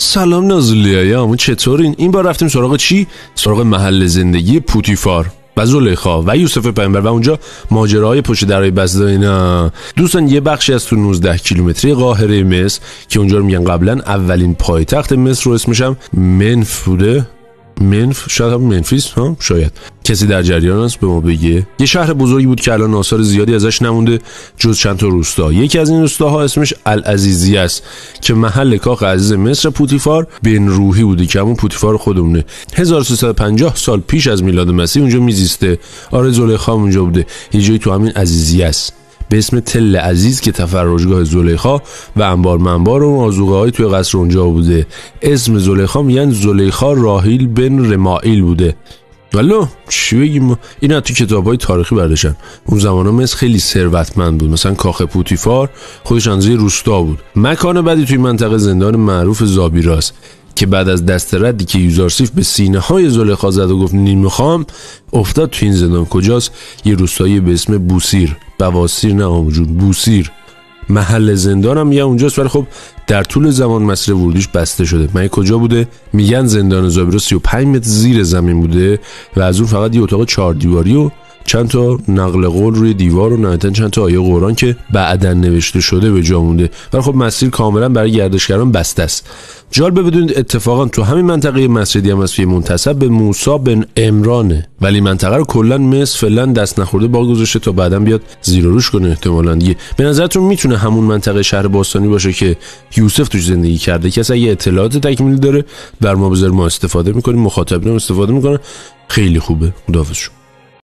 سلام نازلیه همون چطورین این بار رفتیم سراغ چی سراغ محل زندگی پوتیفار و زلیخا و یوسف پیمبر و اونجا ماجراهای پشت درهای بزده اینا دوستان یه بخشی از تو 19 کیلومتری قاهره مصر که اونجا رو میگن قبلا اولین پایتخت مصر رو اسمشم منفوده منف بوده منف شاید هم منفیس ها شاید کسی در جریان است به ما بگه یه شهر بزرگی بود که الان آثار زیادی ازش نمونده جز چند تا روستا یکی از این روستاها اسمش العزیزی است که محل کاخ عزیز مصر پوتیفار بن روحی بوده که همون پوتیفار خودمونه 1350 سال پیش از میلاد مسیح اونجا میزیسته آره زلیخا اونجا بوده یه جایی تو همین عزیزی است به اسم تل عزیز که تفرجگاه زلیخا و انبار منبار و آزوغه های توی قصر اونجا بوده اسم زلیخا میگن زلیخا راهیل بن رمائیل بوده ولو چی بگیم اینا تو کتاب های تاریخی برداشتن اون زمان ها خیلی ثروتمند بود مثلا کاخ پوتیفار خودش زیر روستا بود مکان بعدی توی منطقه زندان معروف زابیراست که بعد از دست ردی که یوزارسیف به سینه های زلیخا زد و گفت نیم افتاد تو این زندان کجاست یه روستایی به اسم بوسیر بواسیر نه آمجون بوسیر محل زندانم یه اونجاست ولی خب در طول زمان مصر ورودیش بسته شده من کجا بوده میگن زندان زابرا 35 متر زیر زمین بوده و از اون فقط یه اتاق چهار دیواری و چند تا نقل قول روی دیوار و نهایتا چند تا آیه قرآن که بعدا نوشته شده به جا مونده ولی خب مسیر کاملا برای گردشگران بسته است جالبه بدونید اتفاقا تو همین منطقه مسجدی هم که منتسب به موسی بن امرانه ولی منطقه رو کلا مصر فعلا دست نخورده با گذاشته تا بعدا بیاد زیر روش کنه احتمالاً دیگه به نظرتون میتونه همون منطقه شهر باستانی باشه که یوسف توش زندگی کرده کسی اگه اطلاعات تکمیلی داره بر ما بذار ما استفاده میکنیم مخاطبین استفاده میکنن خیلی خوبه خداحافظ